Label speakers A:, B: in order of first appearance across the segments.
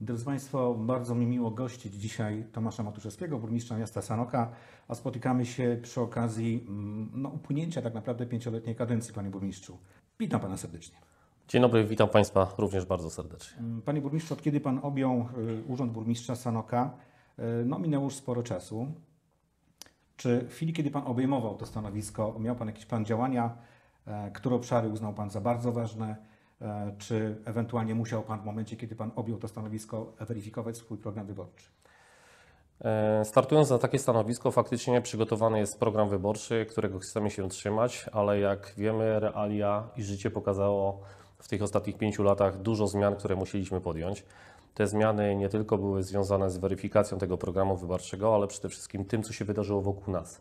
A: Drodzy Państwo, bardzo mi miło gościć dzisiaj Tomasza Matuszewskiego, burmistrza miasta Sanoka, a spotykamy się przy okazji mm, no, upłynięcia tak naprawdę pięcioletniej
B: kadencji, Panie Burmistrzu. Witam Pana serdecznie. Dzień dobry, witam Państwa również bardzo serdecznie.
A: Panie burmistrzu, od kiedy Pan objął y, urząd burmistrza Sanoka, y, no minęło już sporo czasu. Czy w chwili, kiedy Pan obejmował to stanowisko, miał Pan jakiś plan działania, e, które obszary uznał Pan za bardzo ważne, e, czy ewentualnie musiał Pan w momencie, kiedy Pan objął to stanowisko, weryfikować swój program wyborczy?
B: E, startując za takie stanowisko, faktycznie przygotowany jest program wyborczy, którego chcemy się trzymać, ale jak wiemy, realia i życie pokazało, w tych ostatnich pięciu latach dużo zmian, które musieliśmy podjąć. Te zmiany nie tylko były związane z weryfikacją tego programu wyborczego, ale przede wszystkim tym, co się wydarzyło wokół nas,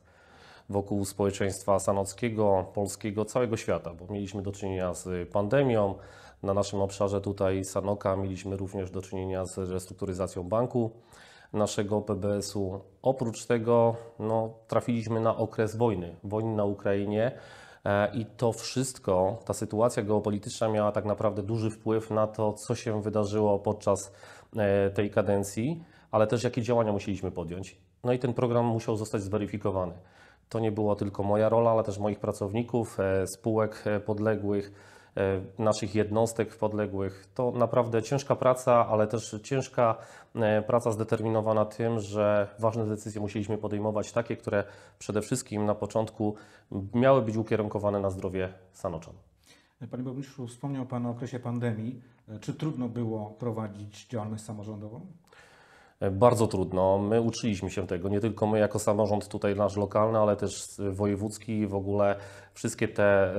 B: wokół społeczeństwa sanockiego, polskiego, całego świata, bo mieliśmy do czynienia z pandemią. Na naszym obszarze tutaj Sanoka mieliśmy również do czynienia z restrukturyzacją banku naszego PBS-u. Oprócz tego no, trafiliśmy na okres wojny, wojny na Ukrainie, E, I to wszystko, ta sytuacja geopolityczna miała tak naprawdę duży wpływ na to, co się wydarzyło podczas e, tej kadencji, ale też jakie działania musieliśmy podjąć. No i ten program musiał zostać zweryfikowany. To nie była tylko moja rola, ale też moich pracowników, e, spółek podległych E, naszych jednostek podległych. To naprawdę ciężka praca, ale też ciężka e, praca zdeterminowana tym, że ważne decyzje musieliśmy podejmować, takie, które przede wszystkim na początku miały być ukierunkowane na zdrowie sanoczan.
A: Panie burmistrzu, wspomniał Pan o okresie pandemii. E, czy trudno było prowadzić działalność samorządową?
B: Bardzo trudno. My uczyliśmy się tego, nie tylko my jako samorząd tutaj nasz lokalny, ale też wojewódzki w ogóle wszystkie te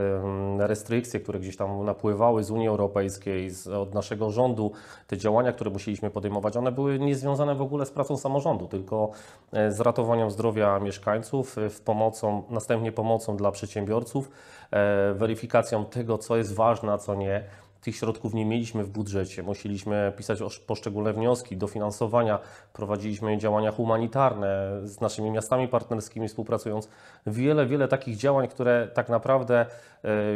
B: restrykcje, które gdzieś tam napływały z Unii Europejskiej, z, od naszego rządu, te działania, które musieliśmy podejmować, one były niezwiązane w ogóle z pracą samorządu, tylko e, z ratowaniem zdrowia mieszkańców, e, w pomocą, następnie pomocą dla przedsiębiorców, e, weryfikacją tego, co jest ważne, a co nie. Tych środków nie mieliśmy w budżecie, musieliśmy pisać poszczególne wnioski, dofinansowania, prowadziliśmy działania humanitarne z naszymi miastami partnerskimi współpracując. Wiele, wiele takich działań, które tak naprawdę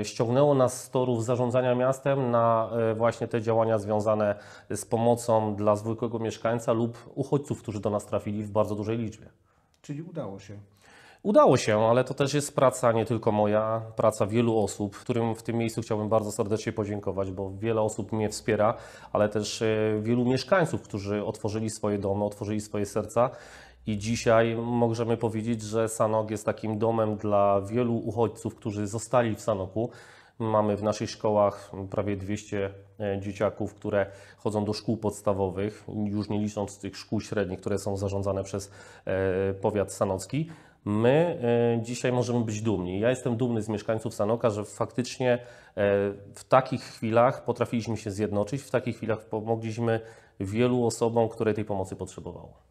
B: e, ściągnęło nas z torów zarządzania miastem na e, właśnie te działania związane z pomocą dla zwykłego mieszkańca lub uchodźców, którzy do nas trafili w bardzo dużej liczbie.
A: Czyli udało się.
B: Udało się, ale to też jest praca, nie tylko moja, praca wielu osób, którym w tym miejscu chciałbym bardzo serdecznie podziękować, bo wiele osób mnie wspiera, ale też e, wielu mieszkańców, którzy otworzyli swoje domy, otworzyli swoje serca. I dzisiaj możemy powiedzieć, że Sanok jest takim domem dla wielu uchodźców, którzy zostali w Sanoku. Mamy w naszych szkołach prawie 200 e, dzieciaków, które chodzą do szkół podstawowych, już nie licząc tych szkół średnich, które są zarządzane przez e, powiat sanocki, my e, dzisiaj możemy być dumni. Ja jestem dumny z mieszkańców Sanoka, że faktycznie e, w takich chwilach potrafiliśmy się zjednoczyć, w takich chwilach pomogliśmy wielu osobom, które tej pomocy potrzebowało.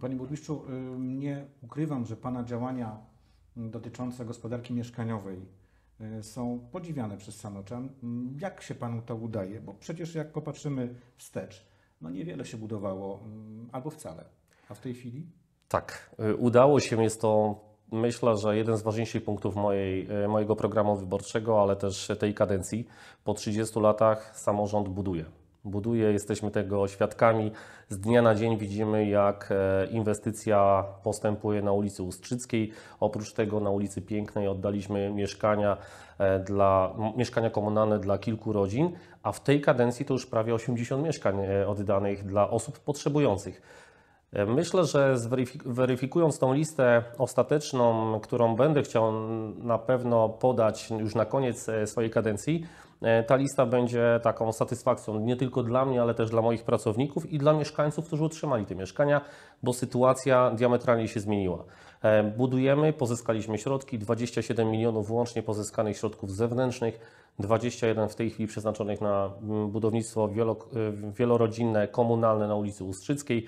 A: Panie burmistrzu, y, nie ukrywam, że Pana działania dotyczące gospodarki mieszkaniowej y, są podziwiane przez Sanoczan. Mm, jak się Panu to udaje? Bo przecież jak popatrzymy wstecz, no niewiele się budowało mm, albo wcale. A w tej chwili?
B: Tak, y, udało się. Jest to myślę, że jeden z ważniejszych punktów mojej, y, mojego programu wyborczego, ale też tej kadencji. Po 30 latach samorząd buduje. Buduje, jesteśmy tego świadkami. Z dnia na dzień widzimy, jak e, inwestycja postępuje na ulicy Ustrzyckiej. Oprócz tego na ulicy Pięknej oddaliśmy mieszkania, e, dla, mieszkania komunalne dla kilku rodzin, a w tej kadencji to już prawie 80 mieszkań e, oddanych dla osób potrzebujących. Myślę, że weryfikując tą listę ostateczną, którą będę chciał na pewno podać już na koniec e, swojej kadencji, e, ta lista będzie taką satysfakcją nie tylko dla mnie, ale też dla moich pracowników i dla mieszkańców, którzy otrzymali te mieszkania, bo sytuacja diametralnie się zmieniła. E, budujemy, pozyskaliśmy środki, 27 milionów łącznie pozyskanych środków zewnętrznych, 21 w tej chwili przeznaczonych na mm, budownictwo wielorodzinne, komunalne na ulicy Ustrzyckiej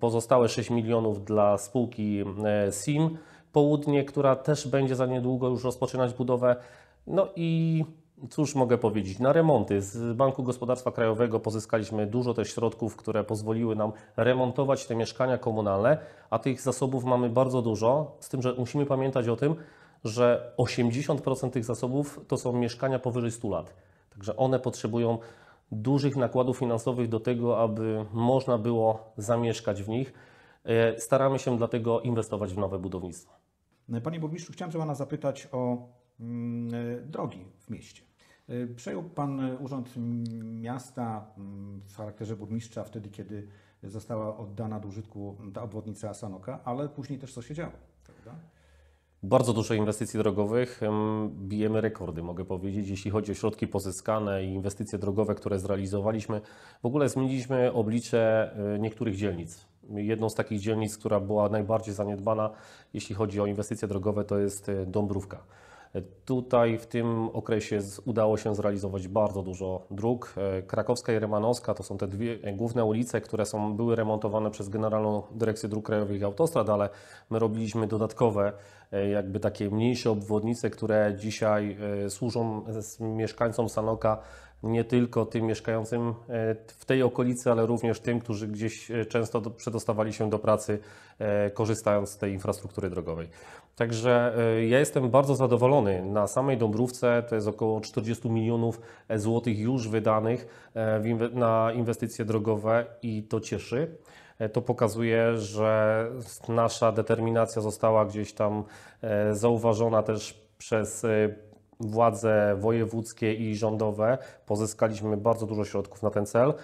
B: pozostałe 6 milionów dla spółki SIM Południe, która też będzie za niedługo już rozpoczynać budowę. No i cóż mogę powiedzieć, na remonty z Banku Gospodarstwa Krajowego pozyskaliśmy dużo też środków, które pozwoliły nam remontować te mieszkania komunalne, a tych zasobów mamy bardzo dużo, z tym, że musimy pamiętać o tym, że 80% tych zasobów to są mieszkania powyżej 100 lat. Także one potrzebują dużych nakładów finansowych do tego, aby można było zamieszkać w nich. E, staramy się dlatego inwestować w nowe budownictwo.
A: No panie burmistrzu, chciałem Pana zapytać o mm, e, drogi w mieście. E, przejął Pan urząd miasta mm, w charakterze burmistrza wtedy, kiedy została oddana do użytku ta obwodnica Sanoka, ale później też co się działo, prawda?
B: bardzo dużo inwestycji drogowych. Bijemy rekordy, mogę powiedzieć, jeśli chodzi o środki pozyskane i inwestycje drogowe, które zrealizowaliśmy. W ogóle zmieniliśmy oblicze e, niektórych dzielnic. Jedną z takich dzielnic, która była najbardziej zaniedbana, jeśli chodzi o inwestycje drogowe, to jest e, Dąbrówka. Tutaj w tym okresie udało się zrealizować bardzo dużo dróg. E, Krakowska i Rymanowska to są te dwie główne ulice, które są, były remontowane przez Generalną Dyrekcję Dróg Krajowych i Autostrad, ale my robiliśmy dodatkowe, e, jakby takie mniejsze obwodnice, które dzisiaj e, służą mieszkańcom Sanoka nie tylko tym mieszkającym e, w tej okolicy, ale również tym, którzy gdzieś e, często przedostawali się do pracy, e, korzystając z tej infrastruktury drogowej. Także ja jestem bardzo zadowolony. Na samej Dąbrówce to jest około 40 milionów złotych już wydanych na inwestycje drogowe i to cieszy to pokazuje, że nasza determinacja została gdzieś tam zauważona też przez władze wojewódzkie i rządowe pozyskaliśmy bardzo dużo środków na ten cel.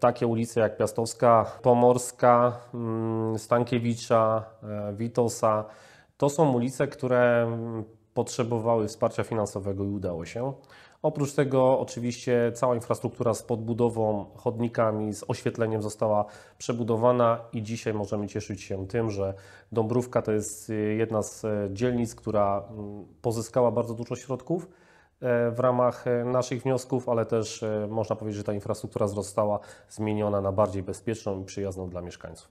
B: Takie ulice jak Piastowska, Pomorska, mm, Stankiewicza, e, Witosa to są ulice, które potrzebowały wsparcia finansowego i udało się. Oprócz tego oczywiście cała infrastruktura z podbudową, chodnikami, z oświetleniem została przebudowana i dzisiaj możemy cieszyć się tym, że Dąbrówka to jest y, jedna z y, dzielnic, która mm, pozyskała bardzo dużo środków e, w ramach e, naszych wniosków, ale też e, można powiedzieć, że ta infrastruktura została zmieniona na bardziej bezpieczną i przyjazną dla mieszkańców.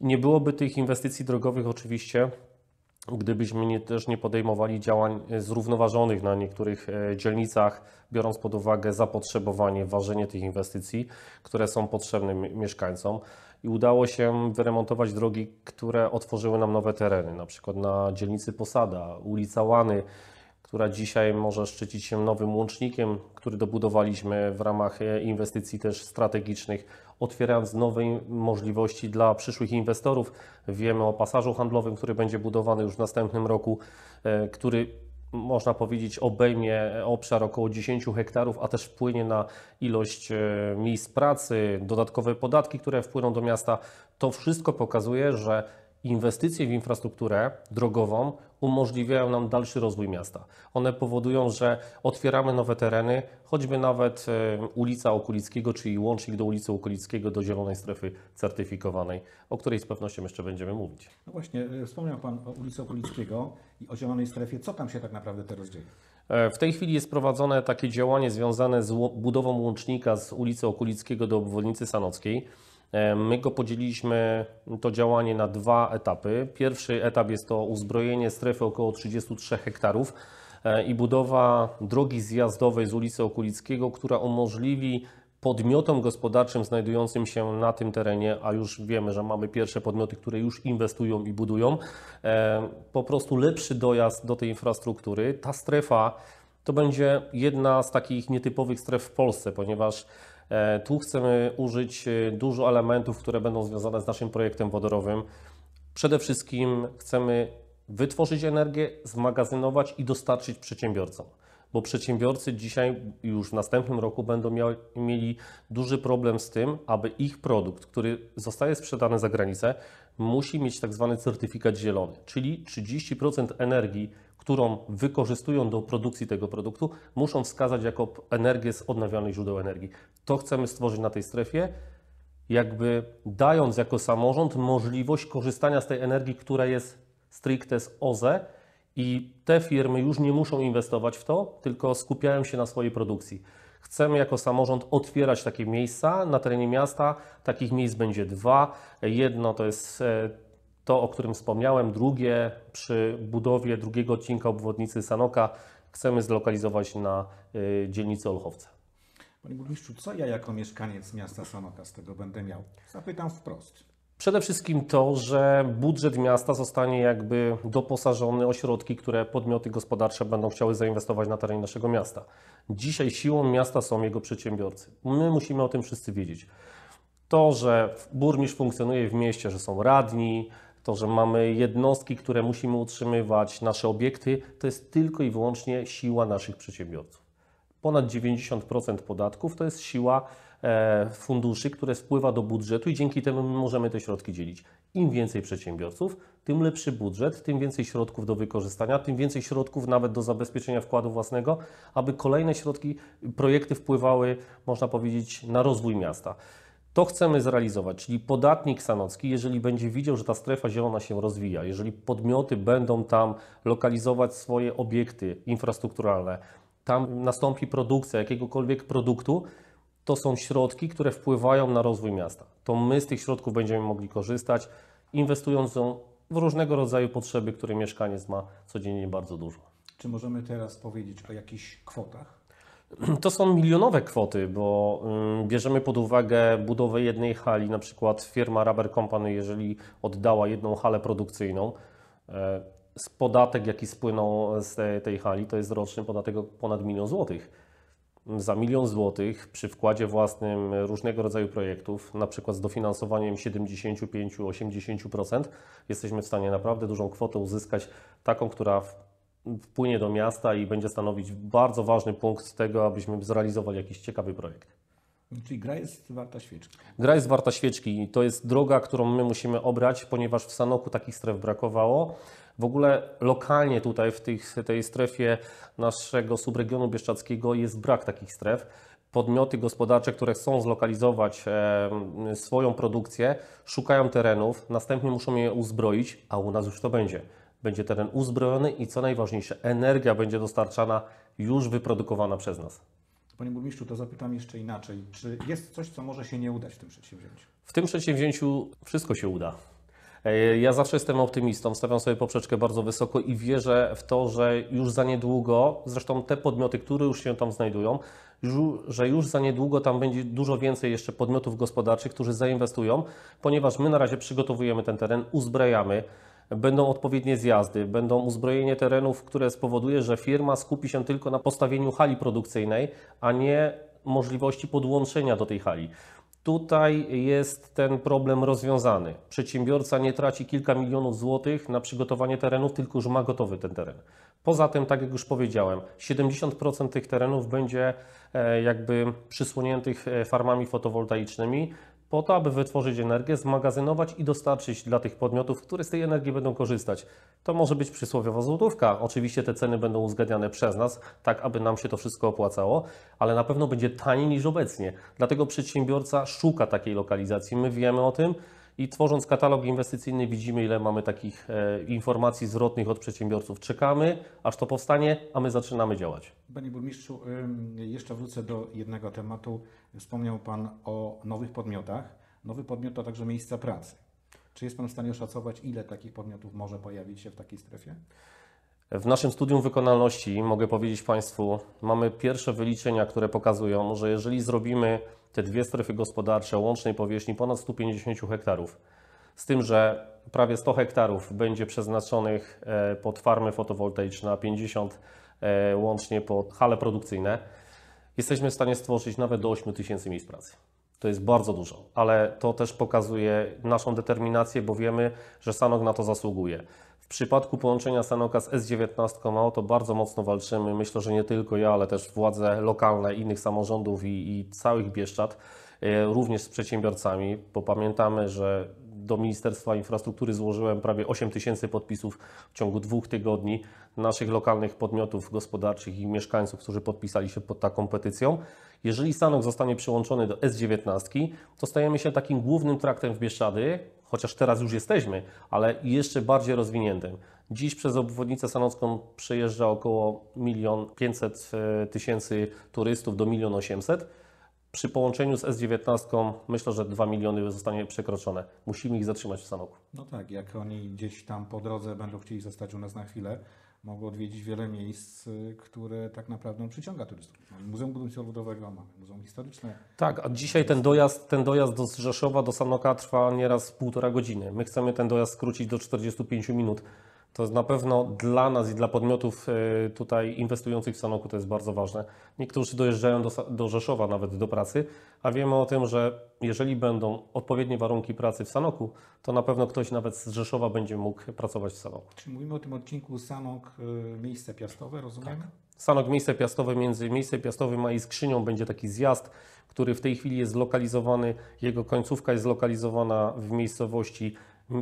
B: Nie byłoby tych inwestycji drogowych oczywiście, gdybyśmy nie, też nie podejmowali działań e, zrównoważonych na niektórych e, dzielnicach, biorąc pod uwagę zapotrzebowanie, ważenie tych inwestycji, które są potrzebne mieszkańcom. I udało się wyremontować drogi, które otworzyły nam nowe tereny, na przykład na dzielnicy Posada, ulica Łany, która dzisiaj może szczycić się nowym łącznikiem, który dobudowaliśmy w ramach e, inwestycji też strategicznych otwierając nowe możliwości dla przyszłych inwestorów. Wiemy o pasażu handlowym, który będzie budowany już w następnym roku, e, który można powiedzieć, obejmie obszar około 10 hektarów, a też wpłynie na ilość e, miejsc pracy, dodatkowe podatki, które wpłyną do miasta. To wszystko pokazuje, że Inwestycje w infrastrukturę drogową umożliwiają nam dalszy rozwój miasta. One powodują, że otwieramy nowe tereny, choćby nawet e, ulica Okulickiego, czyli łącznik do ulicy Okulickiego do zielonej strefy certyfikowanej, o której z pewnością jeszcze będziemy mówić.
A: No właśnie, e, wspomniał Pan o ulicy Okulickiego i o zielonej strefie. Co tam się tak naprawdę
B: teraz dzieje? E, w tej chwili jest prowadzone takie działanie związane z budową łącznika z ulicy Okulickiego do obwodnicy Sanockiej. E, my go podzieliliśmy, to działanie, na dwa etapy. Pierwszy etap jest to uzbrojenie strefy około 33 hektarów e, i budowa drogi zjazdowej z ulicy Okulickiego, która umożliwi podmiotom gospodarczym znajdującym się na tym terenie, a już wiemy, że mamy pierwsze podmioty, które już inwestują i budują, e, po prostu lepszy dojazd do tej infrastruktury. Ta strefa to będzie jedna z takich nietypowych stref w Polsce, ponieważ E, tu chcemy użyć e, dużo elementów, które będą związane z naszym projektem wodorowym. Przede wszystkim chcemy wytworzyć energię, zmagazynować i dostarczyć przedsiębiorcom. Bo przedsiębiorcy dzisiaj, już w następnym roku, będą mieli duży problem z tym, aby ich produkt, który zostaje sprzedany za granicę, musi mieć tak zwany certyfikat zielony, czyli 30% energii, którą wykorzystują do produkcji tego produktu, muszą wskazać jako energię z odnawialnych źródeł energii. To chcemy stworzyć na tej strefie, jakby dając jako samorząd możliwość korzystania z tej energii, która jest stricte z OZE i te firmy już nie muszą inwestować w to, tylko skupiają się na swojej produkcji. Chcemy jako samorząd otwierać takie miejsca na terenie miasta. Takich miejsc będzie dwa. Jedno to jest e, to, o którym wspomniałem. Drugie, przy budowie drugiego odcinka obwodnicy Sanoka chcemy zlokalizować na y, dzielnicy Olchowce.
A: Panie burmistrzu, co ja jako mieszkaniec miasta Sanoka z tego będę miał? Zapytam wprost.
B: Przede wszystkim to, że budżet miasta zostanie jakby doposażony o środki, które podmioty gospodarcze będą chciały zainwestować na terenie naszego miasta. Dzisiaj siłą miasta są jego przedsiębiorcy. My musimy o tym wszyscy wiedzieć. To, że burmistrz funkcjonuje w mieście, że są radni, to, że mamy jednostki, które musimy utrzymywać, nasze obiekty, to jest tylko i wyłącznie siła naszych przedsiębiorców. Ponad 90% podatków to jest siła e, funduszy, które wpływa do budżetu i dzięki temu możemy te środki dzielić. Im więcej przedsiębiorców, tym lepszy budżet, tym więcej środków do wykorzystania, tym więcej środków nawet do zabezpieczenia wkładu własnego, aby kolejne środki, projekty wpływały, można powiedzieć, na rozwój miasta. To chcemy zrealizować, czyli podatnik sanocki, jeżeli będzie widział, że ta strefa zielona się rozwija, jeżeli podmioty będą tam lokalizować swoje obiekty infrastrukturalne, tam nastąpi produkcja jakiegokolwiek produktu, to są środki, które wpływają na rozwój miasta. To my z tych środków będziemy mogli korzystać, inwestując w różnego rodzaju potrzeby, które mieszkaniec ma codziennie bardzo dużo.
A: Czy możemy teraz powiedzieć o jakichś kwotach?
B: To są milionowe kwoty, bo y, bierzemy pod uwagę budowę jednej hali, na przykład firma Rubber Company, jeżeli oddała jedną halę produkcyjną, y, z podatek, jaki spłynął z tej hali, to jest roczny podatek ponad milion złotych. Za milion złotych przy wkładzie własnym różnego rodzaju projektów, na przykład z dofinansowaniem 75-80%, jesteśmy w stanie naprawdę dużą kwotę uzyskać, taką, która wpłynie do miasta i będzie stanowić bardzo ważny punkt tego, abyśmy zrealizowali jakiś ciekawy projekt.
A: Czyli gra jest warta świeczki.
B: Gra jest warta świeczki i to jest droga, którą my musimy obrać, ponieważ w Sanoku takich stref brakowało. W ogóle lokalnie tutaj w tej strefie naszego subregionu bieszczackiego jest brak takich stref. Podmioty gospodarcze, które chcą zlokalizować e, swoją produkcję, szukają terenów, następnie muszą je uzbroić, a u nas już to będzie będzie teren uzbrojony i co najważniejsze, energia będzie dostarczana już wyprodukowana przez nas.
A: Panie burmistrzu, to zapytam jeszcze inaczej. Czy jest coś, co może się nie udać w tym przedsięwzięciu?
B: W tym przedsięwzięciu wszystko się uda. E, ja zawsze jestem optymistą, stawiam sobie poprzeczkę bardzo wysoko i wierzę w to, że już za niedługo, zresztą te podmioty, które już się tam znajdują, że już za niedługo tam będzie dużo więcej jeszcze podmiotów gospodarczych, którzy zainwestują, ponieważ my na razie przygotowujemy ten teren, uzbrajamy będą odpowiednie zjazdy, będą uzbrojenie terenów, które spowoduje, że firma skupi się tylko na postawieniu hali produkcyjnej, a nie możliwości podłączenia do tej hali. Tutaj jest ten problem rozwiązany. Przedsiębiorca nie traci kilka milionów złotych na przygotowanie terenów, tylko już ma gotowy ten teren. Poza tym, tak jak już powiedziałem, 70% tych terenów będzie e, jakby przysłoniętych e, farmami fotowoltaicznymi, po to, aby wytworzyć energię, zmagazynować i dostarczyć dla tych podmiotów, które z tej energii będą korzystać. To może być przysłowiowa złotówka. Oczywiście te ceny będą uzgadniane przez nas, tak aby nam się to wszystko opłacało, ale na pewno będzie taniej niż obecnie. Dlatego przedsiębiorca szuka takiej lokalizacji. My wiemy o tym. I tworząc katalog inwestycyjny widzimy, ile mamy takich e, informacji zwrotnych od przedsiębiorców. Czekamy, aż to powstanie, a my zaczynamy działać.
A: Panie burmistrzu, jeszcze wrócę do jednego tematu. Wspomniał Pan o nowych podmiotach. Nowy podmiot to także miejsca pracy. Czy jest Pan w stanie oszacować, ile takich podmiotów może pojawić się w takiej strefie?
B: W naszym studium wykonalności, mogę powiedzieć Państwu, mamy pierwsze wyliczenia, które pokazują, że jeżeli zrobimy te dwie strefy gospodarcze o łącznej powierzchni ponad 150 hektarów, z tym, że prawie 100 hektarów będzie przeznaczonych e, pod farmy fotowoltaiczne, a 50 e, łącznie pod hale produkcyjne, jesteśmy w stanie stworzyć nawet do 8 tysięcy miejsc pracy. To jest bardzo dużo, ale to też pokazuje naszą determinację, bo wiemy, że Sanok na to zasługuje. W przypadku połączenia Sanoka z S19 o to bardzo mocno walczymy. Myślę, że nie tylko ja, ale też władze lokalne, innych samorządów i, i całych Bieszczad, e, również z przedsiębiorcami, bo pamiętamy, że do Ministerstwa Infrastruktury złożyłem prawie 8 tysięcy podpisów w ciągu dwóch tygodni naszych lokalnych podmiotów gospodarczych i mieszkańców, którzy podpisali się pod taką petycją. Jeżeli Sanok zostanie przyłączony do S19, to stajemy się takim głównym traktem w Bieszczady, chociaż teraz już jesteśmy, ale jeszcze bardziej rozwiniętym. Dziś przez obwodnicę sanocką przejeżdża około 1 500 e, tysięcy turystów do 1 800. Przy połączeniu z S19 myślę, że 2 miliony zostanie przekroczone. Musimy ich zatrzymać w Sanoku.
A: No tak, jak oni gdzieś tam po drodze będą chcieli zostać u nas na chwilę, mogą odwiedzić wiele miejsc, y, które tak naprawdę przyciąga turystów. Mamy Muzeum Budownictwa Ludowego, mamy Muzeum Historyczne.
B: Tak, a dzisiaj ten dojazd, ten dojazd do Rzeszowa, do Sanoka trwa nieraz półtora godziny. My chcemy ten dojazd skrócić do 45 minut to jest na pewno dla nas i dla podmiotów y, tutaj inwestujących w Sanoku to jest bardzo ważne. Niektórzy dojeżdżają do, do Rzeszowa nawet do pracy, a wiemy o tym, że jeżeli będą odpowiednie warunki pracy w Sanoku, to na pewno ktoś nawet z Rzeszowa będzie mógł pracować w Sanoku.
A: Czy mówimy o tym odcinku Sanok y, miejsce piastowe, rozumiem?
B: Tak. Sanok miejsce piastowe między miejscem piastowym a i skrzynią będzie taki zjazd, który w tej chwili jest zlokalizowany, jego końcówka jest zlokalizowana w miejscowości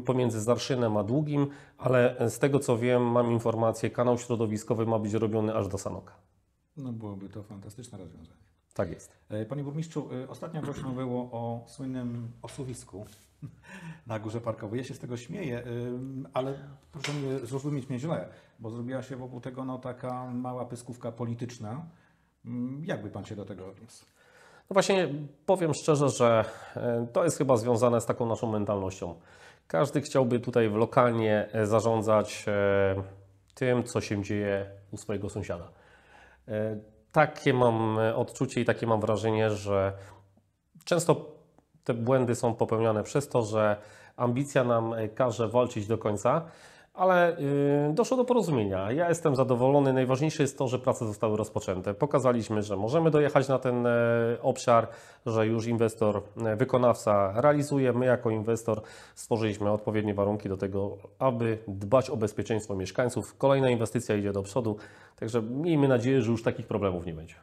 B: pomiędzy Zarszynem a Długim, ale z tego co wiem, mam informację, kanał środowiskowy ma być robiony aż do Sanoka.
A: No byłoby to fantastyczne rozwiązanie. Tak jest. E, panie burmistrzu, e, ostatnio głośno było o słynnym osuwisku na Górze Parkowej. Ja się z tego śmieję, e, ale proszę mnie zrozumieć mnie źle, bo zrobiła się wokół tego no, taka mała pyskówka polityczna. Mm, jakby Pan się do tego odniósł?
B: No właśnie powiem szczerze, że to jest chyba związane z taką naszą mentalnością. Każdy chciałby tutaj lokalnie e, zarządzać e, tym, co się dzieje u swojego sąsiada. E, takie mam odczucie i takie mam wrażenie, że często te błędy są popełniane przez to, że ambicja nam każe walczyć do końca ale y, doszło do porozumienia. Ja jestem zadowolony. Najważniejsze jest to, że prace zostały rozpoczęte. Pokazaliśmy, że możemy dojechać na ten e, obszar, że już inwestor, e, wykonawca realizuje. My jako inwestor stworzyliśmy odpowiednie warunki do tego, aby dbać o bezpieczeństwo mieszkańców. Kolejna inwestycja idzie do przodu, także miejmy nadzieję, że już takich problemów nie będzie.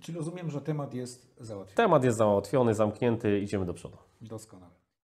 A: Czy rozumiem, że temat jest załatwiony?
B: Temat jest załatwiony, zamknięty, idziemy do przodu.
A: Doskonale.